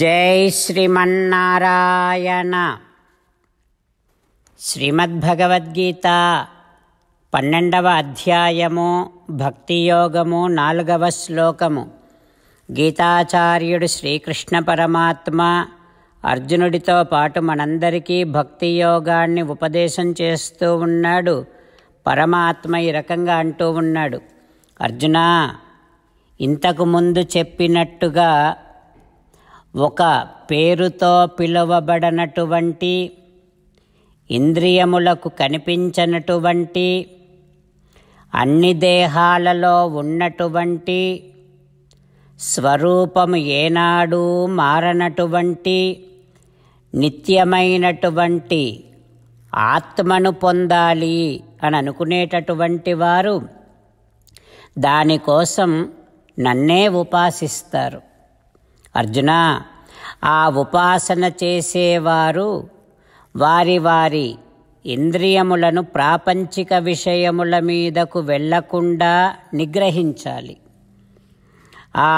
జై శ్రీమన్నారాయణ శ్రీమద్భగవద్గీత పన్నెండవ అధ్యాయము భక్తియోగము నాలుగవ శ్లోకము గీతాచార్యుడు శ్రీకృష్ణ పరమాత్మ అర్జునుడితో పాటు మనందరికీ భక్తి యోగాన్ని ఉపదేశం చేస్తూ ఉన్నాడు పరమాత్మ ఈ రకంగా అంటూ ఉన్నాడు అర్జున ఇంతకు ముందు చెప్పినట్టుగా ఒక పేరుతో పిలువబడనటువంటి ఇంద్రియములకు కనిపించనటువంటి అన్ని దేహాలలో ఉన్నటువంటి స్వరూపము ఏనాడు మారనటువంటి నిత్యమైనటువంటి ఆత్మను పొందాలి అని అనుకునేటటువంటి వారు దానికోసం నన్నే ఉపాసిస్తారు అర్జున ఆ ఉపాసన చేసేవారు వారి వారి ఇంద్రియములను ప్రాపంచిక విషయముల మీదకు వెళ్లకుండా నిగ్రహించాలి ఆ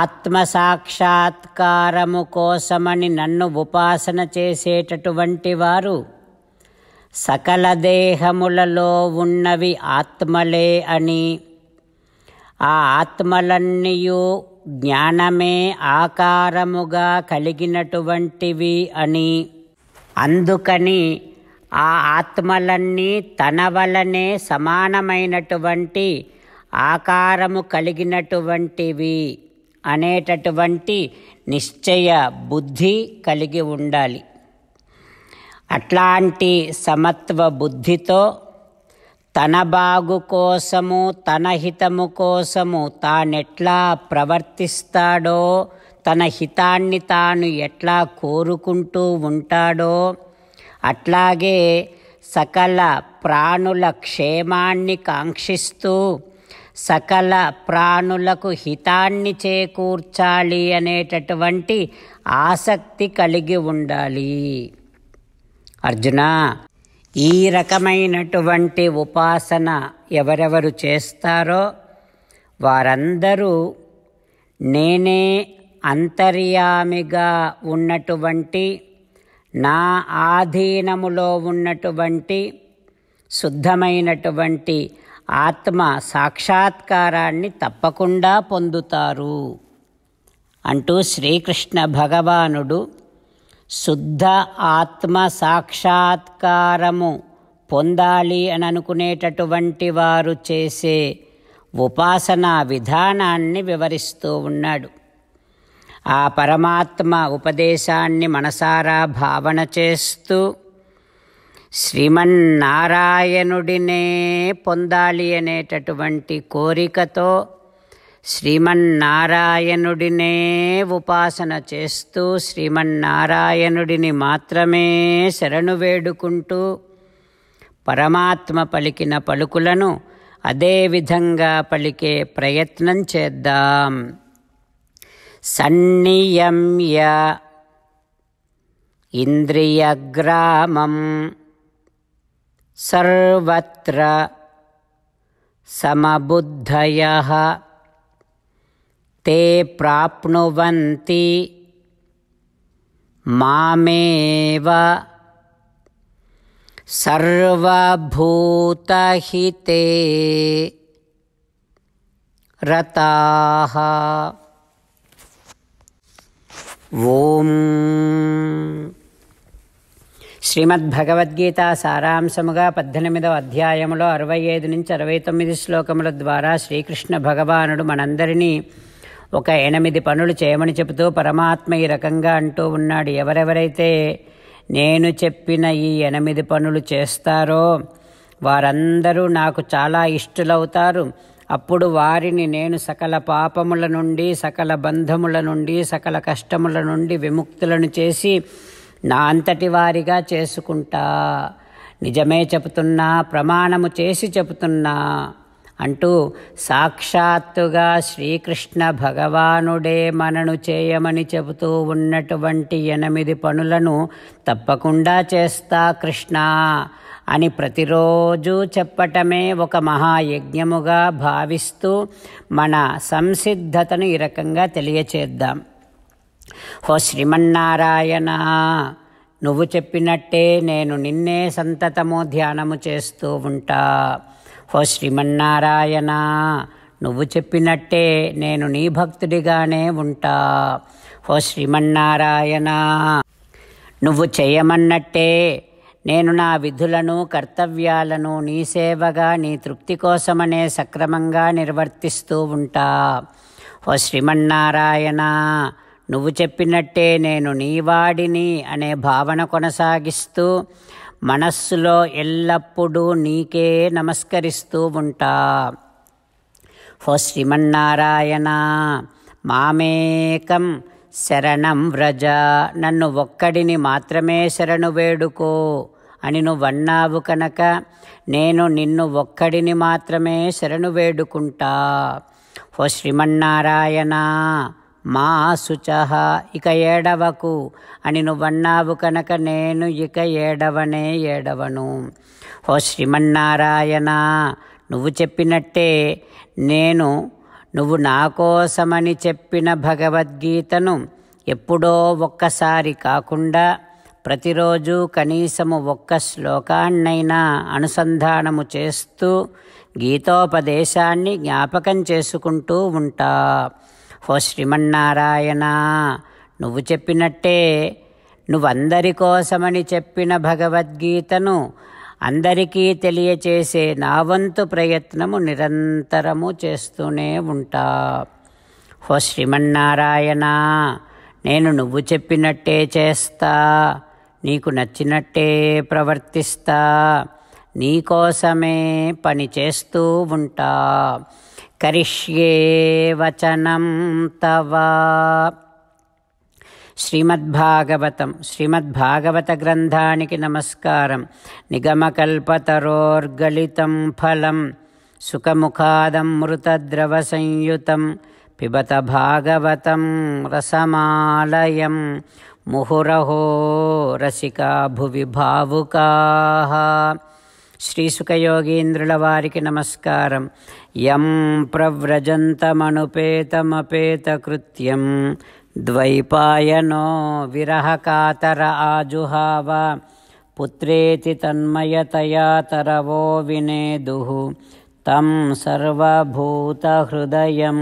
ఆత్మసాక్షాత్కారము కోసమని నన్ను ఉపాసన చేసేటటువంటి వారు సకల దేహములలో ఉన్నవి ఆత్మలే అని ఆ ఆత్మలన్నీయూ జ్ఞానమే ఆకారముగా కలిగినటువంటివి అని అందుకని ఆ ఆత్మలన్నీ తన వలనే సమానమైనటువంటి ఆకారము కలిగినటువంటివి అనేటటువంటి నిశ్చయ బుద్ధి కలిగి ఉండాలి అట్లాంటి సమత్వ బుద్ధితో తన బాగు కోసము తన హితము కోసము తానెట్లా ప్రవర్తిస్తాడో తన హితాన్ని తాను ఎట్లా కోరుకుంటూ ఉంటాడో అట్లాగే సకల ప్రాణుల క్షేమాన్ని కాంక్షిస్తూ సకల ప్రాణులకు హితాన్ని చేకూర్చాలి అనేటటువంటి ఆసక్తి కలిగి ఉండాలి అర్జున ఈ రకమైనటువంటి ఉపాసన ఎవరెవరు చేస్తారో వారందరూ నేనే అంతర్యామిగా ఉన్నటువంటి నా ఆధీనములో ఉన్నటువంటి శుద్ధమైనటువంటి ఆత్మ సాక్షాత్కారాన్ని తప్పకుండా పొందుతారు అంటూ శ్రీకృష్ణ భగవానుడు శుద్ధ ఆత్మ సాక్షాత్కారము పొందాలి అని అనుకునేటటువంటి వారు చేసే ఉపాసనా విధానాన్ని వివరిస్తూ ఉన్నాడు ఆ పరమాత్మ ఉపదేశాన్ని మనసారా భావన చేస్తూ శ్రీమన్నారాయణుడినే పొందాలి అనేటటువంటి కోరికతో శ్రీమన్నారాయణుడినే ఉపాసన చేస్తూ శ్రీమన్నారాయణుడిని మాత్రమే శరణు వేడుకుంటూ పరమాత్మ పలికిన పలుకులను అదేవిధంగా పలికే ప్రయత్నం చేద్దాం సన్నియమ్య ఇంద్రియగ్రామం సర్వత్ర సమబుద్ధయ ते మామేవ సర్వభూతహితే सर्वभूतहिते रताः ॐ శ్రీమద్భగవద్గీత సారాంశముగా పద్దెనిమిదవ అధ్యాయములో అరవై ఐదు నుంచి అరవై తొమ్మిది శ్లోకముల ద్వారా శ్రీకృష్ణ భగవానుడు మనందరినీ ఒక ఎనిమిది పనులు చేయమని చెబుతూ పరమాత్మ ఈ రకంగా అంటూ ఉన్నాడు ఎవరెవరైతే నేను చెప్పిన ఈ ఎనిమిది పనులు చేస్తారో వారందరూ నాకు చాలా ఇష్టలవుతారు అప్పుడు వారిని నేను సకల పాపముల నుండి సకల బంధముల నుండి సకల కష్టముల నుండి విముక్తులను చేసి నా అంతటి వారిగా చేసుకుంటా నిజమే చెబుతున్నా ప్రమాణము చేసి చెబుతున్నా అంటూ సాక్షాత్తుగా శ్రీకృష్ణ భగవానుడే మనను చేయమని చెబుతూ ఉన్నటువంటి ఎనిమిది పనులను తప్పకుండా చేస్తా కృష్ణ అని ప్రతిరోజు చెప్పటమే ఒక మహాయజ్ఞముగా భావిస్తూ మన సంసిద్ధతను ఈ రకంగా తెలియచేద్దాం హో శ్రీమన్నారాయణ నువ్వు చెప్పినట్టే నేను నిన్నే సంతతము ధ్యానము చేస్తూ ఉంటా ఓ శ్రీమన్నారాయణ నువ్వు చెప్పినట్టే నేను నీ భక్తుడిగానే ఉంటా ఓ శ్రీమన్నారాయణ నువ్వు చేయమన్నట్టే నేను నా విధులను కర్తవ్యాలను నీ సేవగా నీ తృప్తి కోసమనే సక్రమంగా నిర్వర్తిస్తూ ఉంటా ఓ శ్రీమన్నారాయణ నువ్వు చెప్పినట్టే నేను నీ వాడిని అనే భావన కొనసాగిస్తూ మనస్సులో ఎల్లప్పుడూ నీకే నమస్కరిస్తూ ఉంటా హో శ్రీమన్నారాయణ మామేకం శరణం వ్రజ నన్ను ఒక్కడిని మాత్రమే శరణు వేడుకో అని నువ్వన్నావు కనుక నేను నిన్ను ఒక్కడిని మాత్రమే శరణు వేడుకుంటా ఓ శ్రీమన్నారాయణ మా శుచహ ఇక ఏడవకు అని నువ్వన్నావు కనుక నేను ఇక ఏడవనే ఏడవను ఓ శ్రీమన్నారాయణ నువ్వు చెప్పినట్టే నేను నువ్వు నా కోసమని చెప్పిన భగవద్గీతను ఎప్పుడో ఒక్కసారి కాకుండా ప్రతిరోజు కనీసము ఒక్క శ్లోకాన్నైనా అనుసంధానము చేస్తూ గీతోపదేశాన్ని జ్ఞాపకం చేసుకుంటూ ఉంటా ఓ శ్రీమన్నారాయణ నువ్వు చెప్పినట్టే నువ్వందరి కోసమని చెప్పిన భగవద్గీతను అందరికీ తెలియచేసే నా వంతు ప్రయత్నము నిరంతరము చేస్తూనే ఉంటా ఓ శ్రీమన్నారాయణ నేను నువ్వు చెప్పినట్టే చేస్తా నీకు నచ్చినట్టే ప్రవర్తిస్తా నీకోసమే పని చేస్తూ ఉంటా करिष्ये वचनं तव श्रीमद्भागवतं श्रीमद्भागवतग्रन्थानिकि नमस्कारं निगमकल्पतरोर्गलितं फलं सुखमुखादं संयुत पिबत भागवत रसमालयं मुहुरहो रसिका भुवि भावुका శ్రీసుఖయోగీంద్రుల వారికి నమస్కారం యం ప్రవ్రజంతమనుపేతమపేతకృత్యం ద్వైపాయనో విరహకాతర ఆజుహావ పుత్రేతి తన్మయతయా తరవో వినేదుః తం సర్వభూతహృదయం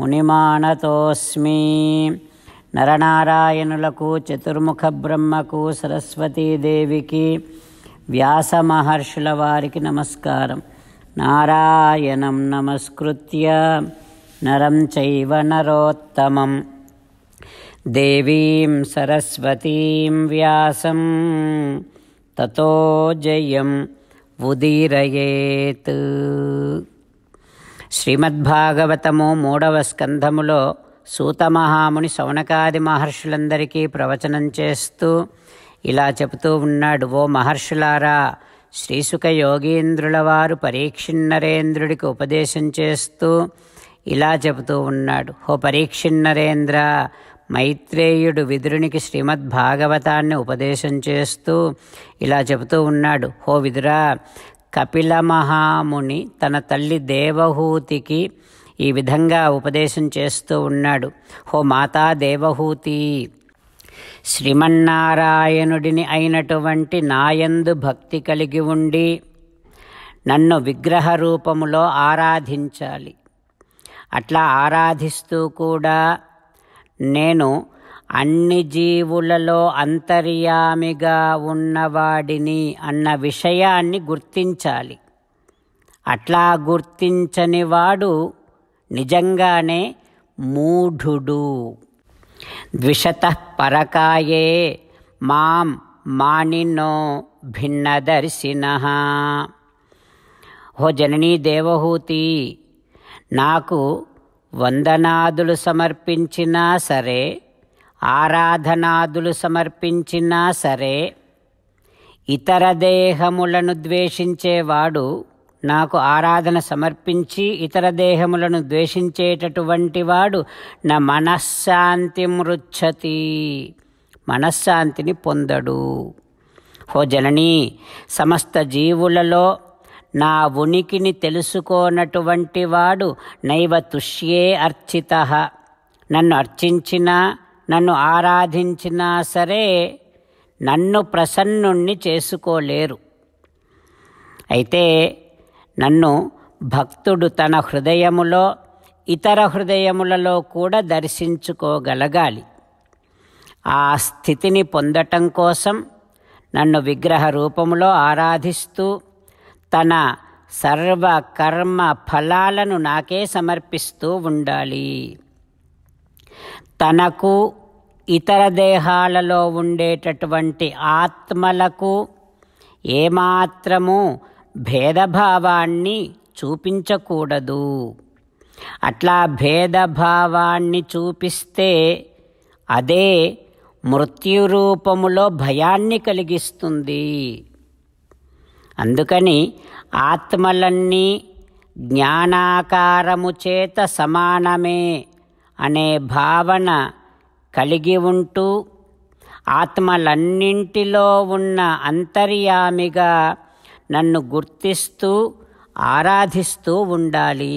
మునిమానతోస్మి నరనారాయణులకు చతుర్ముఖ బ్రహ్మకు సరస్వతీదేవికి వ్యాస మహర్షుల వారికి నమస్కారం నారాయణం నమస్కృత్య నరం చైవ నరోత్తమం దేవీం సరస్వతీం వ్యాసం తతో జయం ఉదీరయేత్ శ్రీమద్భాగవతము మూడవ స్కంధములో సూతమహాముని శౌనకాది మహర్షులందరికీ ప్రవచనం చేస్తూ ఇలా చెబుతూ ఉన్నాడు ఓ మహర్షులారా శ్రీసుఖ యోగీంద్రుల వారు పరీక్షిన్నరేంద్రుడికి ఉపదేశం చేస్తూ ఇలా చెబుతూ ఉన్నాడు హో పరీక్షిన్నరేంద్ర మైత్రేయుడు విదురునికి శ్రీమద్ భాగవతాన్ని ఉపదేశం చేస్తూ ఇలా చెబుతూ ఉన్నాడు హో విదురా కపిల మహాముని తన తల్లి దేవహూతికి ఈ విధంగా ఉపదేశం చేస్తూ ఉన్నాడు హో మాతా దేవహూతి శ్రీమన్నారాయణుడిని అయినటువంటి నాయందు భక్తి కలిగి ఉండి నన్ను విగ్రహ రూపములో ఆరాధించాలి అట్లా ఆరాధిస్తూ కూడా నేను అన్ని జీవులలో అంతర్యామిగా ఉన్నవాడిని అన్న విషయాన్ని గుర్తించాలి అట్లా గుర్తించని వాడు నిజంగానే మూఢుడు ద్విషత పరకాయే మాం మానినో భిన్నదర్శిన హో జననీ దేవహూతి నాకు వందనాదులు సమర్పించినా సరే ఆరాధనాదులు సమర్పించినా సరే ఇతర దేహములను ద్వేషించేవాడు నాకు ఆరాధన సమర్పించి ఇతర దేహములను ద్వేషించేటటువంటి వాడు నా మనశ్శాంతి మృచ్చతి మనశ్శాంతిని పొందడు ఓ జననీ సమస్త జీవులలో నా ఉనికిని తెలుసుకోనటువంటి వాడు నైవ తుష్యే అర్చిత నన్ను అర్చించినా నన్ను ఆరాధించినా సరే నన్ను ప్రసన్నుణ్ణి చేసుకోలేరు అయితే నన్ను భక్తుడు తన హృదయములో ఇతర హృదయములలో కూడా దర్శించుకోగలగాలి ఆ స్థితిని పొందటం కోసం నన్ను విగ్రహ రూపములో ఆరాధిస్తూ తన సర్వ కర్మ ఫలాలను నాకే సమర్పిస్తూ ఉండాలి తనకు ఇతర దేహాలలో ఉండేటటువంటి ఆత్మలకు ఏమాత్రము భేదభావాన్ని చూపించకూడదు అట్లా భేదభావాన్ని చూపిస్తే అదే మృత్యురూపములో భయాన్ని కలిగిస్తుంది అందుకని ఆత్మలన్నీ జ్ఞానాకారము చేత సమానమే అనే భావన కలిగి ఉంటూ ఆత్మలన్నింటిలో ఉన్న అంతర్యామిగా నన్ను గుర్తిస్తూ ఆరాధిస్తూ ఉండాలి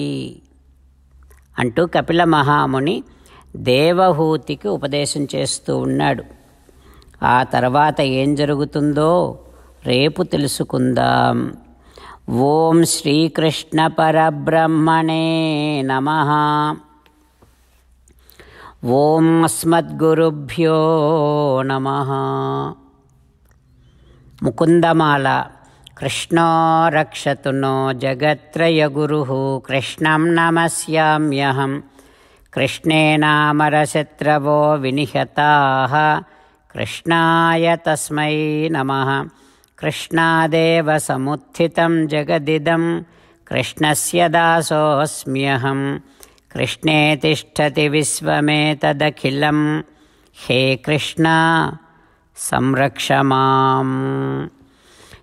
అంటూ కపిల మహాముని దేవహూతికి ఉపదేశం చేస్తూ ఉన్నాడు ఆ తర్వాత ఏం జరుగుతుందో రేపు తెలుసుకుందాం ఓం శ్రీకృష్ణ పరబ్రహ్మణే నమ ఓం అస్మద్గురుభ్యో నమ ముకుందమాల कृष्णो रक्षतु नो जगत्र कृष्णं नमस्याम्यहं कृष्णेनामरशत्रवो विनिहताः कृष्णाय तस्मै नमः कृष्णादेव समुत्थितं जगदिदं कृष्णस्य दासोऽस्म्यहं कृष्णे तिष्ठति विश्वमेतदखिलं हे कृष्णा संरक्ष माम्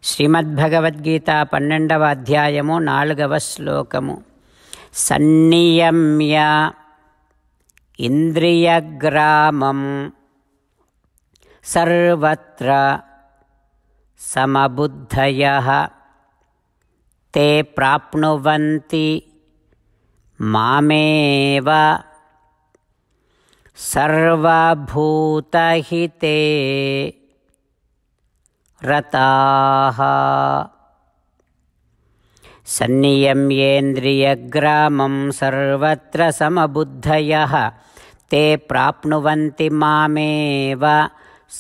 श्रीमद्भगवद्गीता पन्नव अध्यायमु नालकवश्लोकमु सन्नियम्य इन्द्रियग्रामं सर्वत्र समबुद्धयः ते प्राप्नुवन्ति मामेव सर्वभूतहिते रताः सन्नियं येन्द्रियग्रामं सर्वत्र समबुद्धयः ते प्राप्नुवन्ति मामेव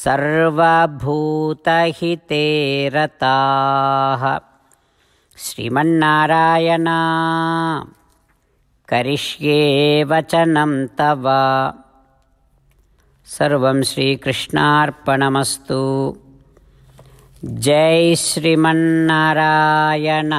सर्वभूतहिते रताः श्रीमन्नारायणा करिष्ये वचनं तव सर्वं श्रीकृष्णार्पणमस्तु जय श्रीमन्नारायण